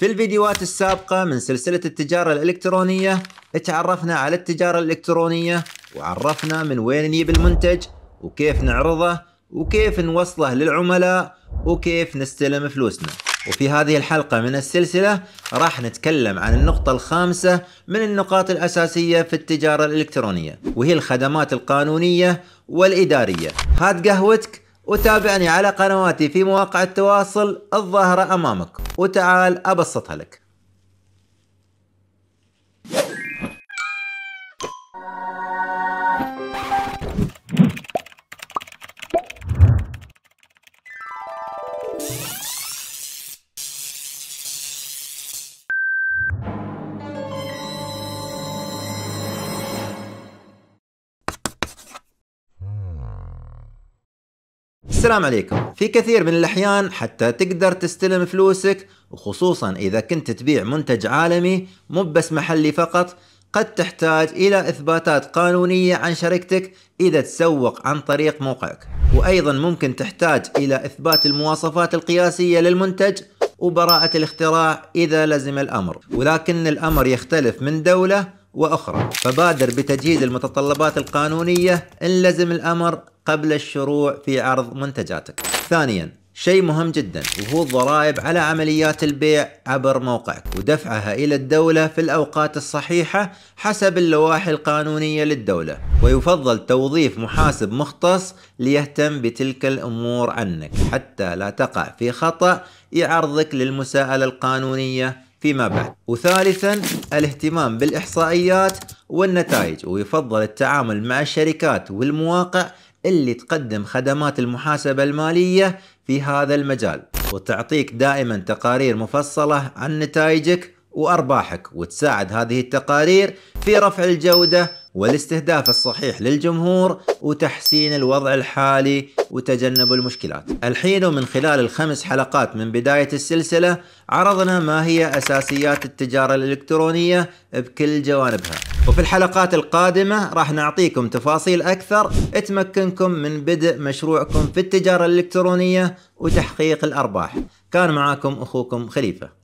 في الفيديوهات السابقة من سلسلة التجارة الإلكترونية تعرفنا على التجارة الإلكترونية وعرفنا من وين نجيب المنتج وكيف نعرضه وكيف نوصله للعملاء وكيف نستلم فلوسنا وفي هذه الحلقة من السلسلة راح نتكلم عن النقطة الخامسة من النقاط الأساسية في التجارة الإلكترونية وهي الخدمات القانونية والإدارية هات قهوتك وتابعني على قنواتي في مواقع التواصل الظاهرة أمامك وتعال أبسطها لك السلام عليكم في كثير من الأحيان حتى تقدر تستلم فلوسك وخصوصا إذا كنت تبيع منتج عالمي مو بس محلي فقط قد تحتاج إلى إثباتات قانونية عن شركتك إذا تسوق عن طريق موقعك وأيضا ممكن تحتاج إلى إثبات المواصفات القياسية للمنتج وبراءة الاختراع إذا لزم الأمر ولكن الأمر يختلف من دولة وأخرى فبادر بتجهيز المتطلبات القانونية إن لزم الأمر قبل الشروع في عرض منتجاتك ثانيا شيء مهم جدا وهو الضرائب على عمليات البيع عبر موقعك ودفعها الى الدولة في الاوقات الصحيحة حسب اللوائح القانونية للدولة ويفضل توظيف محاسب مختص ليهتم بتلك الامور عنك حتى لا تقع في خطأ يعرضك للمساءلة القانونية فيما بعد وثالثا الاهتمام بالإحصائيات والنتائج ويفضل التعامل مع الشركات والمواقع اللي تقدم خدمات المحاسبة المالية في هذا المجال وتعطيك دائما تقارير مفصلة عن نتائجك وأرباحك وتساعد هذه التقارير في رفع الجودة والاستهداف الصحيح للجمهور وتحسين الوضع الحالي وتجنب المشكلات الحين ومن خلال الخمس حلقات من بداية السلسلة عرضنا ما هي أساسيات التجارة الإلكترونية بكل جوانبها وفي الحلقات القادمة راح نعطيكم تفاصيل أكثر تمكنكم من بدء مشروعكم في التجارة الإلكترونية وتحقيق الأرباح كان معاكم أخوكم خليفة